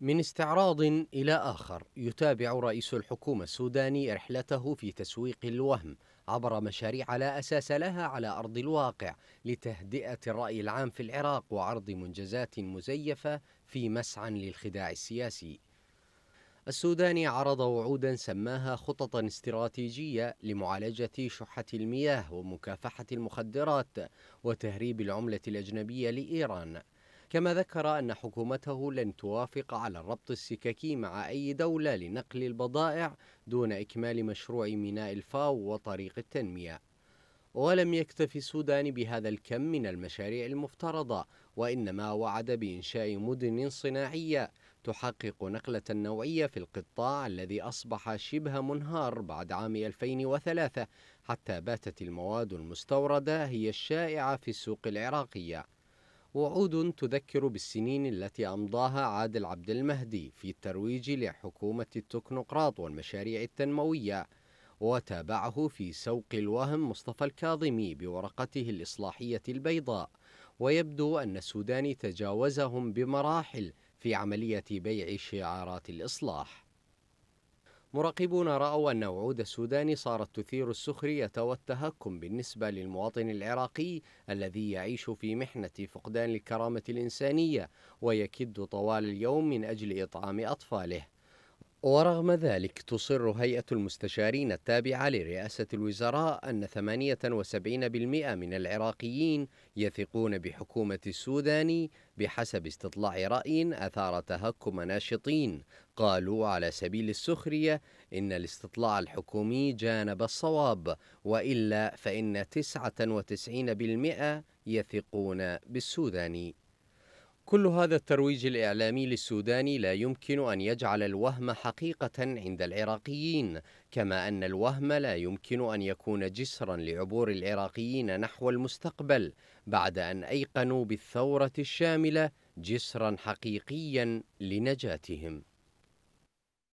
من استعراض إلى آخر يتابع رئيس الحكومة السوداني رحلته في تسويق الوهم عبر مشاريع لا أساس لها على أرض الواقع لتهدئة الرأي العام في العراق وعرض منجزات مزيفة في مسعى للخداع السياسي السوداني عرض وعودا سماها خططا استراتيجية لمعالجة شحة المياه ومكافحة المخدرات وتهريب العملة الأجنبية لإيران كما ذكر أن حكومته لن توافق على الربط السككي مع أي دولة لنقل البضائع دون إكمال مشروع ميناء الفاو وطريق التنمية ولم يكتف السودان بهذا الكم من المشاريع المفترضة وإنما وعد بإنشاء مدن صناعية تحقق نقلة نوعية في القطاع الذي أصبح شبه منهار بعد عام 2003 حتى باتت المواد المستوردة هي الشائعة في السوق العراقية وعود تذكر بالسنين التي أمضاها عادل عبد المهدي في الترويج لحكومة التكنوقراط والمشاريع التنموية وتابعه في سوق الوهم مصطفى الكاظمي بورقته الإصلاحية البيضاء ويبدو أن السوداني تجاوزهم بمراحل في عملية بيع شعارات الإصلاح مراقبون رأوا أن وعود السودان صارت تثير السخرية والتهكم بالنسبة للمواطن العراقي الذي يعيش في محنة فقدان الكرامة الإنسانية ويكد طوال اليوم من أجل إطعام أطفاله ورغم ذلك تصر هيئة المستشارين التابعة لرئاسة الوزراء أن 78% من العراقيين يثقون بحكومة السوداني بحسب استطلاع رأي أثار تهكم ناشطين قالوا على سبيل السخرية إن الاستطلاع الحكومي جانب الصواب وإلا فإن 99% يثقون بالسوداني كل هذا الترويج الإعلامي للسوداني لا يمكن أن يجعل الوهم حقيقة عند العراقيين كما أن الوهم لا يمكن أن يكون جسرا لعبور العراقيين نحو المستقبل بعد أن أيقنوا بالثورة الشاملة جسرا حقيقيا لنجاتهم